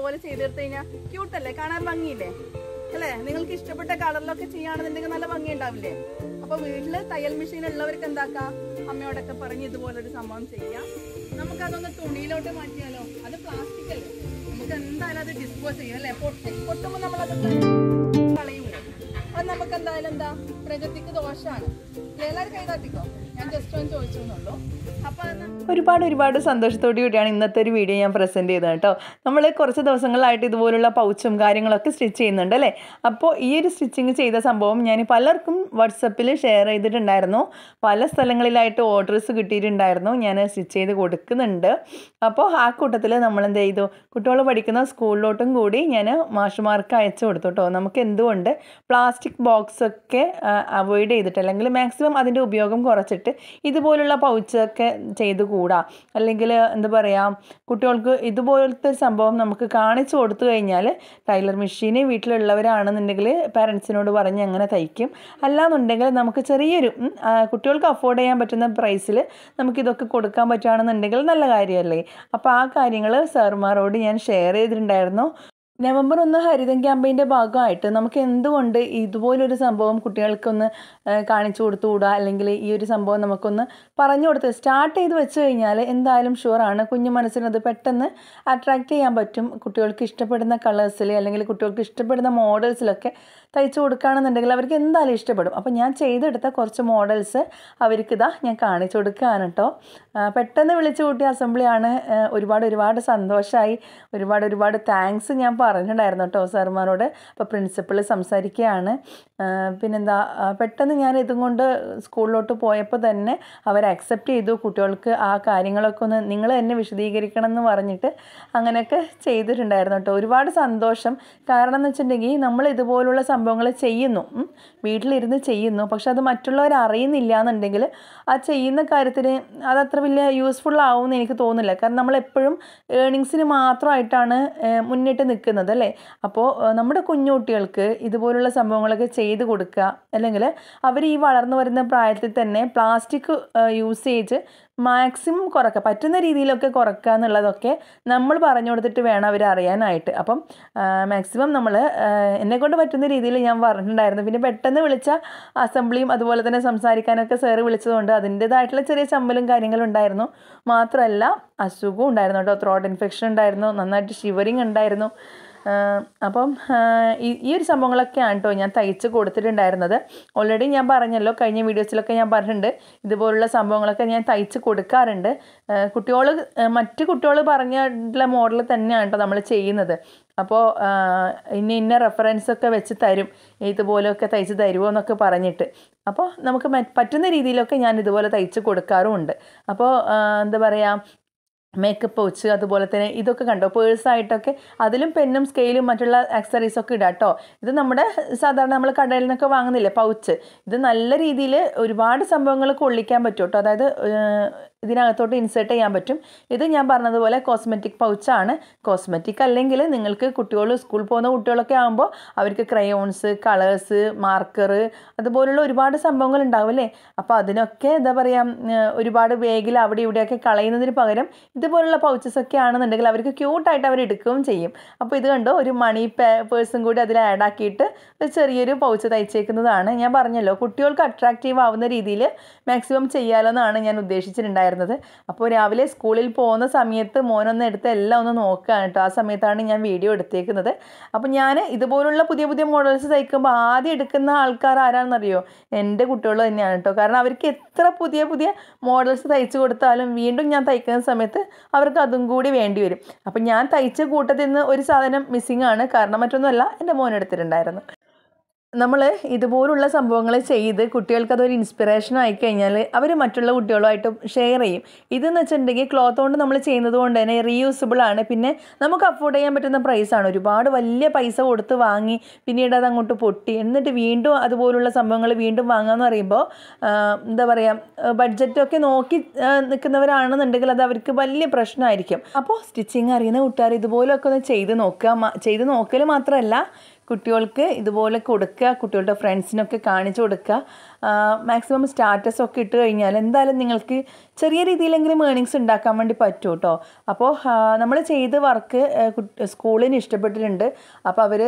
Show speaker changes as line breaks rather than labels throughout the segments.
ഇതുപോലെ ചെയ്തെടുത്തു കഴിഞ്ഞാൽ ക്യൂട്ടല്ലേ കാണാൻ ഭംഗിയില്ലേ അല്ലേ നിങ്ങൾക്ക് ഇഷ്ടപ്പെട്ട കളറിലൊക്കെ ചെയ്യുകയാണെന്നുണ്ടെങ്കിൽ നല്ല ഭംഗി ഉണ്ടാവില്ലേ അപ്പൊ വീട്ടില് തയ്യൽ മെഷീൻ ഉള്ളവർക്ക് എന്താക്കാം അമ്മയോടൊക്കെ പറഞ്ഞ് ഇതുപോലൊരു സംഭവം ചെയ്യാം നമുക്ക് അതൊന്ന് തുണിയിലോട്ട് മാറ്റിയാലോ അത് പ്ലാസ്റ്റിക് അല്ലേ നമുക്ക് എന്തായാലും അത് ഡിസ്പോസ് ചെയ്യും അല്ലെ പൊട്ടുമ്പോ നമ്മളത് കളയൂല അത് നമുക്ക് എന്തായാലും എന്താ പ്രകൃതിക്ക് ദോഷമാണ് എല്ലാവരും കൈതാത്തിക്കോ ഒരുപാട് ഒരുപാട് സന്തോഷത്തോടു കൂടിയാണ് ഇന്നത്തെ ഒരു വീഡിയോ ഞാൻ പ്രസൻറ്റ് ചെയ്തത് കേട്ടോ നമ്മൾ കുറച്ച് ദിവസങ്ങളായിട്ട് ഇതുപോലുള്ള പൗച്ചും കാര്യങ്ങളൊക്കെ സ്റ്റിച്ച് ചെയ്യുന്നുണ്ട് അല്ലേ അപ്പോൾ ഈ ഒരു സ്റ്റിച്ചിങ് ചെയ്ത സംഭവം ഞാൻ പലർക്കും വാട്സപ്പിൽ ഷെയർ ചെയ്തിട്ടുണ്ടായിരുന്നു പല സ്ഥലങ്ങളിലായിട്ട് ഓർഡേഴ്സ് കിട്ടിയിട്ടുണ്ടായിരുന്നു ഞാൻ സ്റ്റിച്ച് ചെയ്ത് കൊടുക്കുന്നുണ്ട് അപ്പോൾ ആ കൂട്ടത്തിൽ നമ്മൾ എന്ത് ചെയ്തു കുട്ടികൾ പഠിക്കുന്ന സ്കൂളിലോട്ടും കൂടി ഞാൻ മാഷുമാർക്ക് അയച്ചു കൊടുത്തു കേട്ടോ നമുക്ക് എന്തുകൊണ്ട് പ്ലാസ്റ്റിക് ബോക്സൊക്കെ അവോയ്ഡ് ചെയ്തിട്ട് അല്ലെങ്കിൽ മാക്സിമം അതിൻ്റെ ഉപയോഗം കുറച്ചിട്ട് ആയിട്ട് ഇതുപോലുള്ള പൗച്ചൊക്കെ ചെയ്ത് കൂടാ അല്ലെങ്കിൽ എന്താ പറയുക കുട്ടികൾക്ക് ഇതുപോലത്തെ സംഭവം നമുക്ക് കാണിച്ചു കൊടുത്തു കഴിഞ്ഞാൽ ടൈലർ മെഷീൻ വീട്ടിലുള്ളവരാണെന്നുണ്ടെങ്കിൽ പാരൻസിനോട് പറഞ്ഞ് അങ്ങനെ തയ്ക്കും അല്ലാന്നുണ്ടെങ്കിൽ നമുക്ക് ചെറിയൊരു കുട്ടികൾക്ക് അഫോർഡ് ചെയ്യാൻ പറ്റുന്ന പ്രൈസിൽ നമുക്കിതൊക്കെ കൊടുക്കാൻ പറ്റുകയാണെന്നുണ്ടെങ്കിൽ നല്ല കാര്യമല്ലേ അപ്പോൾ ആ കാര്യങ്ങൾ സാറുമാരോട് ഞാൻ ഷെയർ ചെയ്തിട്ടുണ്ടായിരുന്നു നവംബർ ഒന്ന് ഹരിതം ക്യാമ്പയിൻ്റെ ഭാഗമായിട്ട് നമുക്ക് എന്തുകൊണ്ട് ഇതുപോലൊരു സംഭവം കുട്ടികൾക്കൊന്ന് കാണിച്ചു കൊടുത്തുകൂടാ അല്ലെങ്കിൽ ഈ ഒരു സംഭവം നമുക്കൊന്ന് പറഞ്ഞു കൊടുത്ത് സ്റ്റാർട്ട് ചെയ്ത് വെച്ച് കഴിഞ്ഞാൽ എന്തായാലും ഷുവറാണ് കുഞ്ഞു മനസ്സിനത് പെട്ടെന്ന് അട്രാക്റ്റ് ചെയ്യാൻ പറ്റും കുട്ടികൾക്ക് ഇഷ്ടപ്പെടുന്ന കളേഴ്സിൽ അല്ലെങ്കിൽ കുട്ടികൾക്ക് ഇഷ്ടപ്പെടുന്ന മോഡൽസിലൊക്കെ തയ്ച്ചു കൊടുക്കുകയാണെന്നുണ്ടെങ്കിൽ അവർക്ക് എന്തായാലും ഇഷ്ടപ്പെടും അപ്പോൾ ഞാൻ ചെയ്തെടുത്ത കുറച്ച് മോഡൽസ് അവർക്കിതാ ഞാൻ കാണിച്ചു കൊടുക്കുകയാണ് കേട്ടോ പെട്ടെന്ന് വിളിച്ചു കൂട്ടിയ അസംബ്ലിയാണ് ഒരുപാട് ഒരുപാട് സന്തോഷമായി ഒരുപാട് ഒരുപാട് താങ്ക്സ് ഞാൻ പറഞ്ഞിട്ടുണ്ടായിരുന്നു കേട്ടോ സാറുമാരോട് അപ്പോൾ പ്രിൻസിപ്പിൾ സംസാരിക്കുകയാണ് പിന്നെന്താ പെട്ടെന്ന് ഞാൻ ഇതും കൊണ്ട് സ്കൂളിലോട്ട് പോയപ്പോൾ തന്നെ അവർ അക്സെപ്റ്റ് ചെയ്തു കുട്ടികൾക്ക് ആ കാര്യങ്ങളൊക്കെ ഒന്ന് നിങ്ങൾ തന്നെ വിശദീകരിക്കണം എന്ന് പറഞ്ഞിട്ട് അങ്ങനെയൊക്കെ ചെയ്തിട്ടുണ്ടായിരുന്നു കേട്ടോ ഒരുപാട് സന്തോഷം കാരണം എന്ന് വെച്ചിട്ടുണ്ടെങ്കിൽ നമ്മൾ ഇതുപോലുള്ള സംഭവങ്ങൾ ചെയ്യുന്നു വീട്ടിലിരുന്ന് ചെയ്യുന്നു പക്ഷെ അത് മറ്റുള്ളവർ അറിയുന്നില്ല എന്നുണ്ടെങ്കിൽ ആ ചെയ്യുന്ന കാര്യത്തിന് അതത്ര വലിയ യൂസ്ഫുൾ എന്ന് എനിക്ക് തോന്നുന്നില്ല കാരണം നമ്മൾ എപ്പോഴും ഏണിങ്സിന് മാത്രമായിട്ടാണ് മുന്നിട്ട് നിൽക്കുന്നത് വരുന്നത് അല്ലേ അപ്പോൾ നമ്മുടെ കുഞ്ഞുകുട്ടികൾക്ക് ഇതുപോലുള്ള സംഭവങ്ങളൊക്കെ ചെയ്ത് കൊടുക്കുക അല്ലെങ്കിൽ അവർ ഈ വളർന്നു വരുന്ന പ്രായത്തിൽ തന്നെ പ്ലാസ്റ്റിക് യൂസേജ് മാക്സിമം കുറക്കുക പറ്റുന്ന രീതിയിലൊക്കെ കുറക്കുക എന്നുള്ളതൊക്കെ നമ്മൾ പറഞ്ഞു കൊടുത്തിട്ട് വേണം അവർ അറിയാനായിട്ട് അപ്പം മാക്സിമം നമ്മൾ എന്നെക്കൊണ്ട് പറ്റുന്ന രീതിയിൽ ഞാൻ പറഞ്ഞിട്ടുണ്ടായിരുന്നു പിന്നെ പെട്ടെന്ന് വിളിച്ച അസംബ്ലിയും അതുപോലെ തന്നെ സംസാരിക്കാനൊക്കെ സാറ് വിളിച്ചതുകൊണ്ട് അതിൻ്റേതായിട്ടുള്ള ചെറിയ ചമ്മലും കാര്യങ്ങളും ഉണ്ടായിരുന്നു മാത്രമല്ല അസുഖവും ഉണ്ടായിരുന്നു കേട്ടോ ത്രോട്ട് ഇൻഫെക്ഷൻ ഉണ്ടായിരുന്നു നന്നായിട്ട് ഷിവറിങ് ഉണ്ടായിരുന്നു അപ്പം ഈ ഒരു സംഭവങ്ങളൊക്കെയാണ് കേട്ടോ ഞാൻ തയ്ച്ച് കൊടുത്തിട്ടുണ്ടായിരുന്നത് ഓൾറെഡി ഞാൻ പറഞ്ഞല്ലോ കഴിഞ്ഞ വീഡിയോസിലൊക്കെ ഞാൻ പറഞ്ഞിട്ടുണ്ട് ഇതുപോലുള്ള സംഭവങ്ങളൊക്കെ ഞാൻ തയ്ച്ച് കൊടുക്കാറുണ്ട് കുട്ടികൾ മറ്റു കുട്ടികൾ പറഞ്ഞിട്ടുള്ള മോഡൽ തന്നെയാണ് കേട്ടോ നമ്മൾ ചെയ്യുന്നത് അപ്പോൾ ഇന്ന ഇന്ന റെഫറൻസൊക്കെ വെച്ച് തരും ഇതുപോലെയൊക്കെ തയ്ച്ച് തരുമോ എന്നൊക്കെ പറഞ്ഞിട്ട് അപ്പോൾ നമുക്ക് പറ്റുന്ന രീതിയിലൊക്കെ ഞാൻ ഇതുപോലെ തയ്ച്ച് കൊടുക്കാറുമുണ്ട് അപ്പോൾ എന്താ പറയുക മേക്കപ്പ് വെച്ച് അതുപോലെ തന്നെ ഇതൊക്കെ കണ്ടോ പേഴ്സായിട്ടൊക്കെ അതിലും പെന്നും സ്കെയിലും മറ്റുള്ള ആക്സറീസൊക്കെ ഇടാം കേട്ടോ ഇത് നമ്മുടെ സാധാരണ നമ്മൾ കടയിൽ നിന്നൊക്കെ വാങ്ങുന്നില്ലേ പൗച്ച് ഇത് നല്ല രീതിയിൽ ഒരുപാട് സംഭവങ്ങൾ കൊള്ളിക്കാൻ പറ്റും കേട്ടോ അതായത് ഇതിനകത്തോട്ട് ഇൻസേർട്ട് ചെയ്യാൻ പറ്റും ഇത് ഞാൻ പറഞ്ഞതുപോലെ കോസ്മെറ്റിക് പൗച്ചാണ് കോസ്മെറ്റിക് അല്ലെങ്കിൽ നിങ്ങൾക്ക് കുട്ടികൾ സ്കൂളിൽ പോകുന്ന കുട്ടികളൊക്കെ ആകുമ്പോൾ അവർക്ക് ക്രയോൺസ് കളേഴ്സ് മാർക്കർ അതുപോലുള്ള ഒരുപാട് സംഭവങ്ങൾ ഉണ്ടാവും അല്ലേ അപ്പോൾ അതിനൊക്കെ എന്താ പറയുക ഒരുപാട് വേഗിൽ അവിടെ ഇവിടെയൊക്കെ കളയുന്നതിന് പകരം ഇതുപോലുള്ള പൗച്ചസ് ഒക്കെ ആണെന്നുണ്ടെങ്കിൽ അവർക്ക് ക്യൂട്ടായിട്ട് അവർ എടുക്കുകയും ചെയ്യും അപ്പോൾ ഇത് കണ്ടോ ഒരു മണി പേഴ്സും കൂടി അതിൽ ആഡ് ആക്കിയിട്ട് ഒരു ചെറിയൊരു പൗച്ച് തയ്ച്ചേക്കുന്നതാണ് ഞാൻ പറഞ്ഞല്ലോ കുട്ടികൾക്ക് അട്രാക്റ്റീവ് ആവുന്ന രീതിയിൽ മാക്സിമം ചെയ്യാലോ എന്നാണ് ഞാൻ ഉദ്ദേശിച്ചിട്ടുണ്ടായിരുന്നത് അപ്പോൾ രാവിലെ സ്കൂളിൽ പോകുന്ന സമയത്ത് മോനൊന്ന് എടുത്ത് എല്ലാം ഒന്ന് നോക്കുകയാണ് കേട്ടോ ആ സമയത്താണ് ഞാൻ വീഡിയോ എടുത്തേക്കുന്നത് അപ്പോൾ ഞാൻ ഇതുപോലുള്ള പുതിയ പുതിയ മോഡൽസ് തയ്ക്കുമ്പോൾ ആദ്യം എടുക്കുന്ന ആൾക്കാർ ആരാണെന്നറിയോ എൻ്റെ കുട്ടികൾ തന്നെയാണ് കേട്ടോ കാരണം അവർക്ക് എത്ര പുതിയ പുതിയ മോഡൽസ് തയ്ച്ചു കൊടുത്താലും വീണ്ടും ഞാൻ തയ്ക്കുന്ന സമയത്ത് അവർക്ക് അതും കൂടി വേണ്ടി വരും അപ്പം ഞാൻ തയ്ച്ച കൂട്ടത്തിൽ നിന്ന് ഒരു സാധനം മിസ്സിംഗ് ആണ് കാരണം മറ്റൊന്നുമല്ല എൻ്റെ മോനെടുത്തിട്ടുണ്ടായിരുന്നു നമ്മൾ ഇതുപോലുള്ള സംഭവങ്ങൾ ചെയ്ത് കുട്ടികൾക്ക് അതൊരു ഇൻസ്പിറേഷൻ ആയി കഴിഞ്ഞാൽ അവർ മറ്റുള്ള കുട്ടികളുമായിട്ട് ഷെയർ ചെയ്യും ഇതെന്ന് വെച്ചിട്ടുണ്ടെങ്കിൽ ക്ലോത്ത് കൊണ്ട് നമ്മൾ ചെയ്യുന്നത് കൊണ്ട് തന്നെ റീയൂസബിൾ ആണ് പിന്നെ നമുക്ക് അഫോർഡ് ചെയ്യാൻ പറ്റുന്ന പ്രൈസാണ് ഒരുപാട് വലിയ പൈസ കൊടുത്ത് വാങ്ങി പിന്നീട് അത് അങ്ങോട്ട് പൊട്ടി എന്നിട്ട് വീണ്ടും അതുപോലുള്ള സംഭവങ്ങൾ വീണ്ടും വാങ്ങാമെന്ന് പറയുമ്പോൾ എന്താ പറയുക ബഡ്ജറ്റൊക്കെ നോക്കി നിൽക്കുന്നവരാണെന്നുണ്ടെങ്കിൽ അത് അവർക്ക് വലിയ പ്രശ്നമായിരിക്കും അപ്പോൾ സ്റ്റിച്ചിങ് അറിയുന്ന കൂട്ടുകാർ ഇതുപോലൊക്കെ ഒന്ന് ചെയ്ത് നോക്കുക ചെയ്ത് നോക്കൽ മാത്രമല്ല കുട്ടികൾക്ക് ഇതുപോലെ കൊടുക്കുക കുട്ടികളുടെ ഫ്രണ്ട്സിനൊക്കെ കാണിച്ചു കൊടുക്കുക മാക്സിമം സ്റ്റാറ്റസൊക്കെ ഇട്ട് കഴിഞ്ഞാൽ എന്തായാലും നിങ്ങൾക്ക് ചെറിയ രീതിയിലെങ്കിലും ഏണിങ്സ് ഉണ്ടാക്കാൻ വേണ്ടി പറ്റും കേട്ടോ അപ്പോൾ നമ്മൾ ചെയ്ത വർക്ക് സ്കൂളിന് ഇഷ്ടപ്പെട്ടിട്ടുണ്ട് അപ്പോൾ അവർ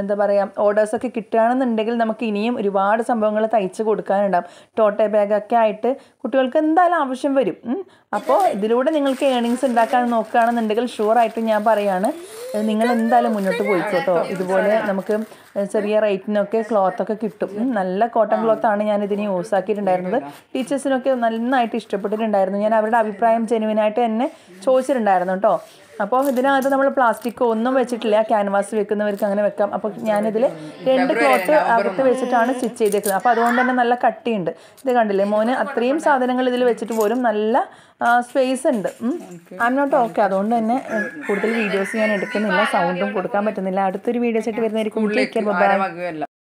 എന്താ പറയുക ഓർഡേഴ്സൊക്കെ കിട്ടുകയാണെന്നുണ്ടെങ്കിൽ നമുക്ക് ഇനിയും ഒരുപാട് സംഭവങ്ങൾ തയ്ച്ച് കൊടുക്കാനുണ്ടാവും ടോട്ടേ ബാഗൊക്കെ ആയിട്ട് കുട്ടികൾക്ക് എന്തായാലും ആവശ്യം വരും അപ്പോൾ ഇതിലൂടെ നിങ്ങൾക്ക് ഏണിങ്സ് ഉണ്ടാക്കാൻ നോക്കുകയാണെന്നുണ്ടെങ്കിൽ ആയിട്ട് ഞാൻ പറയുകയാണ് നിങ്ങൾ എന്തായാലും മുന്നോട്ട് പോയിക്കോട്ടോ ഇതുപോലെ നമുക്ക് ചെറിയ റേറ്റിനൊക്കെ ക്ലോത്തൊക്കെ കിട്ടും നല്ല കോട്ടൺ ക്ലോത്താണ് ഞാൻ ഇതിന് യൂസ് ആക്കിയിട്ടുണ്ടായിരുന്നത് ടീച്ചേഴ്സിനൊക്കെ നന്നായിട്ട് ഇഷ്ടപ്പെട്ടിട്ടുണ്ടായിരുന്നു ചോദിച്ചിട്ടുണ്ടായിരുന്നു ഞാൻ അവരുടെ അഭിപ്രായം ജെനുവിനായിട്ട് എന്നെ ചോദിച്ചിട്ടുണ്ടായിരുന്നു കേട്ടോ അപ്പോൾ ഇതിനകത്ത് നമ്മൾ പ്ലാസ്റ്റിക്കോ ഒന്നും വെച്ചിട്ടില്ല ക്യാൻവാസ് വെക്കുന്നവർക്ക് അങ്ങനെ വെക്കാം അപ്പോൾ ഞാനിതിൽ രണ്ട് ക്ലോത്ത് അകത്ത് വെച്ചിട്ടാണ് സ്റ്റിച്ച് ചെയ്തേക്കുന്നത് അപ്പോൾ അതുകൊണ്ട് തന്നെ നല്ല കട്ടിയുണ്ട് ഇത് കണ്ടില്ലേ മോന് അത്രയും സാധനങ്ങൾ ഇതിൽ വെച്ചിട്ട് പോലും നല്ല സ്പേസ് ഉണ്ട് ഐ നോട്ട് ഓക്കെ അതുകൊണ്ട് തന്നെ കൂടുതൽ വീഡിയോസ് ഞാൻ എടുക്കുന്നില്ല സൗണ്ടും കൊടുക്കാൻ പറ്റുന്നില്ല അടുത്തൊരു വീഡിയോസ് ആയിട്ട് വരുന്നതായിരിക്കും